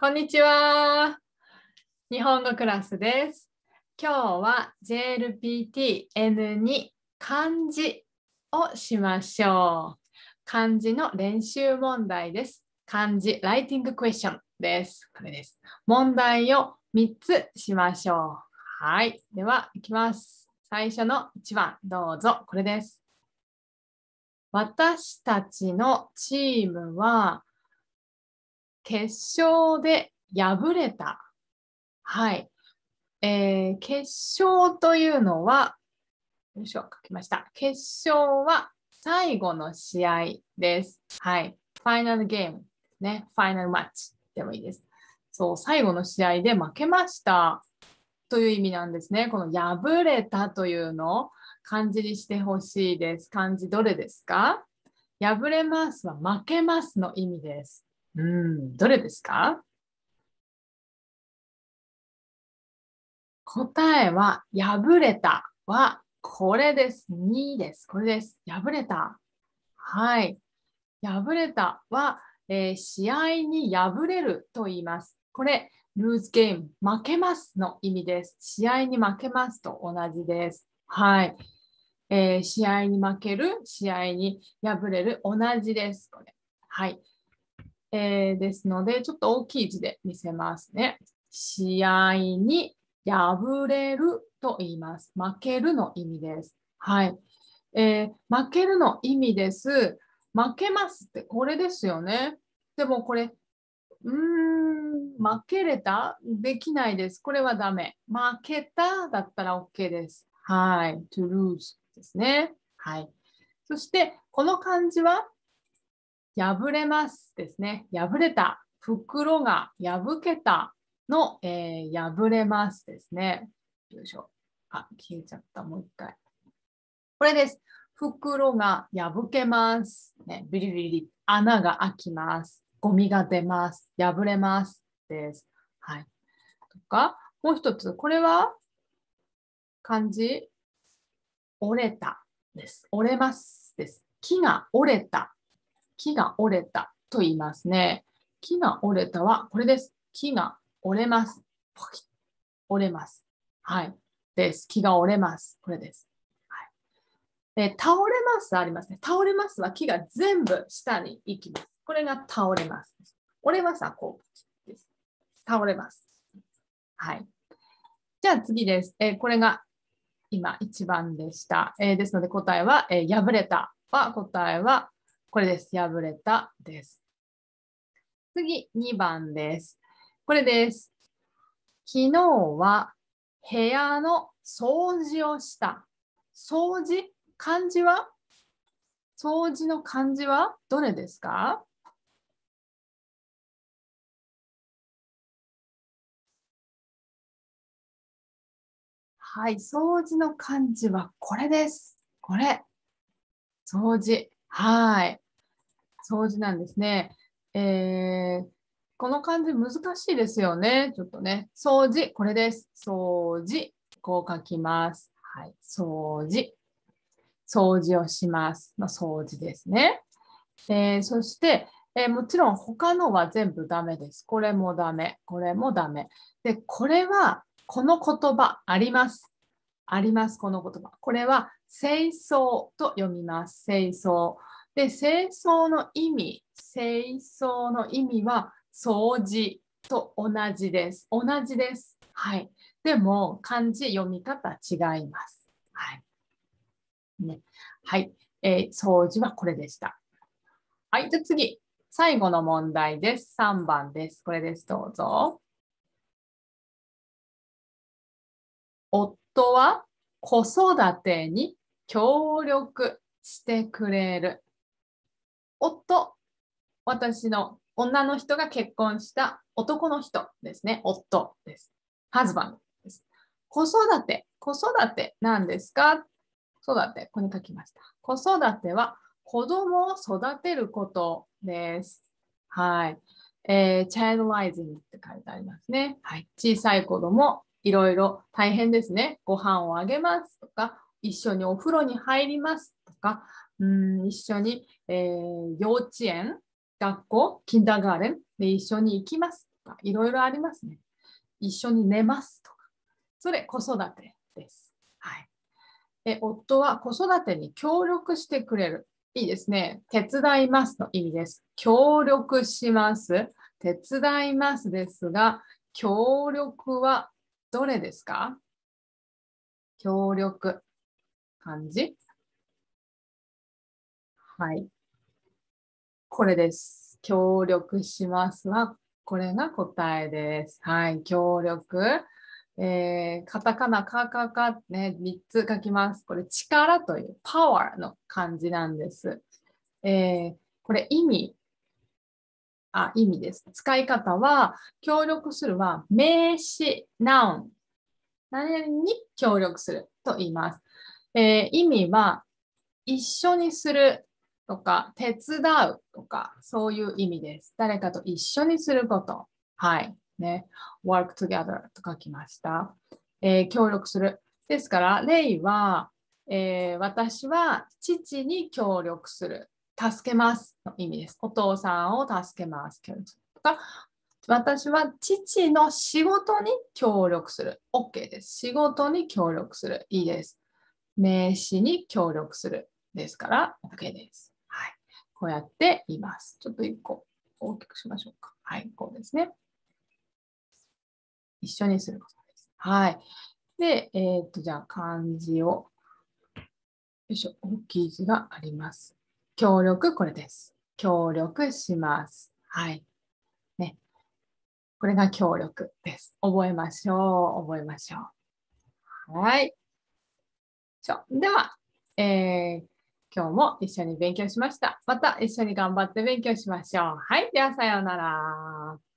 こんにちは。日本語クラスです。今日は JLPTN2 漢字をしましょう。漢字の練習問題です。漢字ライティングクエスチョンです。これです。問題を3つしましょう。はい。では、いきます。最初の1番、どうぞ。これです。私たちのチームは決勝で敗れた。はい。えー、決勝というのは、よいしょ、書きました。決勝は最後の試合です。はい。ファイナルゲームですね。ファイナルマッチでもいいです。そう、最後の試合で負けましたという意味なんですね。この敗れたというのを漢字にしてほしいです。漢字どれですか敗れますは負けますの意味です。うん、どれですか答えは、破れたは、これです。2です。これです。破れた。はい。破れたは、えー、試合に敗れると言います。これ、ルーズゲーム、負けますの意味です。試合に負けますと同じです。はい。えー、試合に負ける、試合に敗れる、同じです。これはい。えー、ですので、ちょっと大きい字で見せますね。試合に敗れると言います。負けるの意味です。はい。えー、負けるの意味です。負けますってこれですよね。でもこれ、うーん、負けれたできないです。これはダメ。負けただったら OK です。はい。to lose ですね。はい。そして、この漢字は破れますですね。破れた。袋が破けたの、えー、破れますですね。よいしょ。あ、消えちゃった。もう一回。これです。袋が破けます。ね、ビリビリ。穴が開きます。ゴミが出ます。破れます。です。はい。とか、もう一つ。これは漢字折れたです。折れますです。木が折れた木が折れたと言いますね。木が折れたはこれです。木が折れます。折れます。はい。です。木が折れます。これです。はい、で倒れますありますね。倒れますは木が全部下に行きます。これが倒れます。折れますはこうです。倒れます。はい。じゃあ次です。えこれが今1番でした。えですので答えは、えー、破れたは答えはこれです。破れたです。次、2番です。これです。昨日は部屋の掃除をした。掃除漢字は掃除の漢字はどれですかはい、掃除の漢字はこれです。これ。掃除。はい。掃除なんですね。えー、この漢字難しいですよね。ちょっとね。掃除、これです。掃除、こう書きます。はい。掃除。掃除をしますの掃除ですね。えー、そして、えー、もちろん他のは全部ダメです。これもダメ、これもダメ。で、これはこの言葉あります。あります、この言葉。これは戦争と読みます。戦争。で、戦争の意味、戦争の意味は掃除と同じです。同じです。はい。でも、漢字読み方違います。はい。ね、はい、えー、掃除はこれでした。はい。じゃ次。最後の問題です。3番です。これです。どうぞ。夫夫は子育てに協力してくれる。夫、私の女の人が結婚した男の人ですね。夫です。ハズバンです。子育て、子育て何ですか子育て、ここに書きました。子育ては子供を育てることです。はい。えー、チャイルドライズングって書いてありますね。はい。小さい子供いろいろ大変ですね。ご飯をあげますとか、一緒にお風呂に入りますとか、うん一緒に、えー、幼稚園、学校、キンダーガーデンで一緒に行きますとか、いろいろありますね。一緒に寝ますとか。それ、子育てです。はい。え夫は子育てに協力してくれる。いいですね。手伝いますの意味です。協力します。手伝いますですが、協力はどれですか協力、漢字。はい。これです。協力しますは、これが答えです。はい。協力。えー、カタカナ、カカカ、ね、3つ書きます。これ、力という、パワーの漢字なんです。えー、これ、意味あ意味です。使い方は、協力するは名詞、ナウン。何々に協力すると言います。えー、意味は、一緒にするとか、手伝うとか、そういう意味です。誰かと一緒にすること。はい。ね。work together と書きました。えー、協力する。ですから、レイは、えー、私は父に協力する助けますの意味です。お父さんを助けます。とか、私は父の仕事に協力する。OK です。仕事に協力する。いいです。名詞に協力する。ですから OK です。はい。こうやっています。ちょっと1個大きくしましょうか。はい、こうですね。一緒にすることです。はい。で、えっ、ー、と、じゃあ漢字を、よいしょ、大きい字があります。協力、これです。協力します。はい。ね。これが協力です。覚えましょう。覚えましょう。はい。では、えー、今日も一緒に勉強しました。また一緒に頑張って勉強しましょう。はい。では、さようなら。